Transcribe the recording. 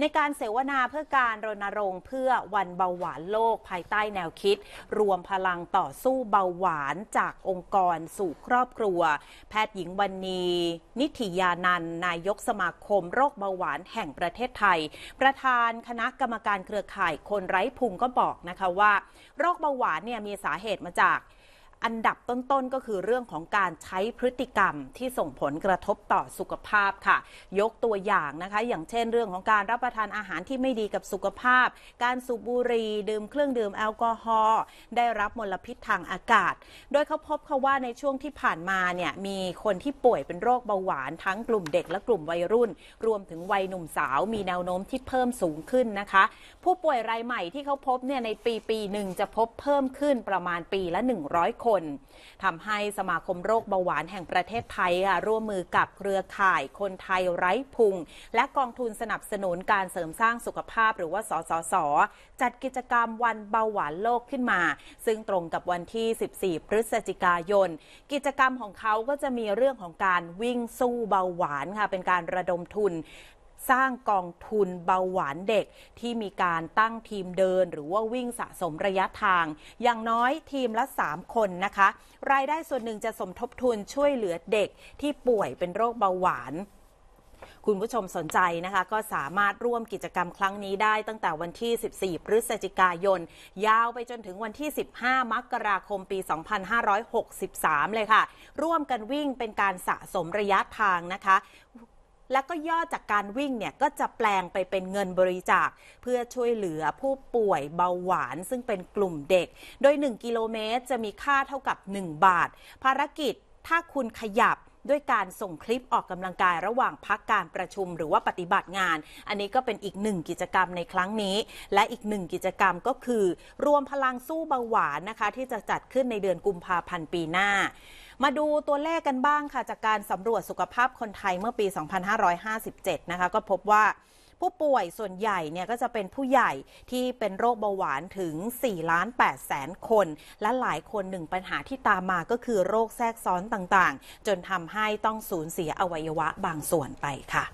ในการเสวนาเพื่อการรณรงค์เพื่อวันเบาหวานโลกภายใต้แนวคิด รวมพลังต่อสู้เบาหวานจากองค์กรสู่ครอบครัว แพทย์หญิงวันนี นิธิยานันนายกสมาคมโรคเบาหวานแห่งประเทศไทย ประธานคณะกรรมการเครือข่ายคนไร้ภูมิก็บอกนะคะว่า โรคเบาหวานเนี่ยมีสาเหตุมาจากอันดับต้นๆ ก็คือเรื่องของการใช้พฤติกรรมที่ส่งผลกระทบต่อสุขภาพค่ะ ยกตัวอย่างนะคะ อย่างเช่นเรื่องของการรับประทานอาหารที่ไม่ดีกับสุขภาพ การสูบบุหรี่ดื่มเครื่องดื่มแอลกอฮอล์ ได้รับมลพิษทางอากาศ โดยเขาพบเขาว่าในช่วงที่ผ่านมาเนี่ย มีคนที่ป่วยเป็นโรคเบาหวานทั้งกลุ่มเด็กและกลุ่มวัยรุ่น รวมถึงวัยหนุ่มสาวมีแนวโน้มที่เพิ่มสูงขึ้นนะคะ ผู้ป่วยรายใหม่ที่เขาพบเนี่ยในปีปีหนึ่งจะพบเพิ่มขึ้นประมาณปีละ100คนนทำให้สมาคมโรคเบาหวานแห่งประเทศไทยค่ะร่วมมือกับเครือข่ายคนไทยไร้พุง และกองทุนสนับสนุนการเสริมสร้างสุขภาพหรือว่าสสสจัดกิจกรรมวันเบาหวานโลกขึ้นมาซึ่งตรงกับวันที่ 14 พฤศจิกายน กิจกรรมของเขาก็จะมีเรื่องของการวิ่งสู้เบาหวานค่ะเป็นการระดมทุนสร้างกองทุนเบาหวานเด็กที่มีการตั้งทีมเดิน หรือว่าวิ่งสะสมระยะทาง อย่างน้อยทีมละ 3 คนนะคะ รายได้ส่วนหนึ่งจะสมทบทุนช่วยเหลือเด็กที่ป่วยเป็นโรคเบาหวาน คุณผู้ชมสนใจนะคะก็สามารถร่วมกิจกรรมครั้งนี้ได้ตั้งแต่วันที่ 14 พฤศจิกายน ยาวไปจนถึงวันที่ 15 มกราคมปี 2563 เลยค่ะ ร่วมกันวิ่งเป็นการสะสมระยะทางนะคะและก็ยอดจากการวิ่งเนี่ยก็จะแปลงไปเป็นเงินบริจาค เพื่อช่วยเหลือผู้ป่วยเบาหวานซึ่งเป็นกลุ่มเด็ก โดย 1 กิโลเมตรจะมีค่าเท่ากับ 1 บาท ภารกิจถ้าคุณขยับด้วยการส่งคลิปออกกำลังกายระหว่างพักการประชุมหรือว่าปฏิบัติงาน อันนี้ก็เป็นอีกหนึ่งกิจกรรมในครั้งนี้ และอีกหนึ่งกิจกรรมก็คือ รวมพลังสู้เบาหวานนะคะ ที่จะจัดขึ้นในเดือนกุมภาพันธ์ปีหน้า มาดูตัวเลขกันบ้างค่ะ จากการสำรวจสุขภาพคนไทยเมื่อปี 2557 นะคะก็พบว่าผู้ป่วยส่วนใหญ่เนี่ยก็จะเป็นผู้ใหญ่ที่เป็นโรคเบาหวานถึง 4 ล้าน 8 แสนคน และหลายคนหนึ่งปัญหาที่ตามมาก็คือโรคแทรกซ้อนต่างๆ จนทำให้ต้องสูญเสียอวัยวะบางส่วนไปค่ะ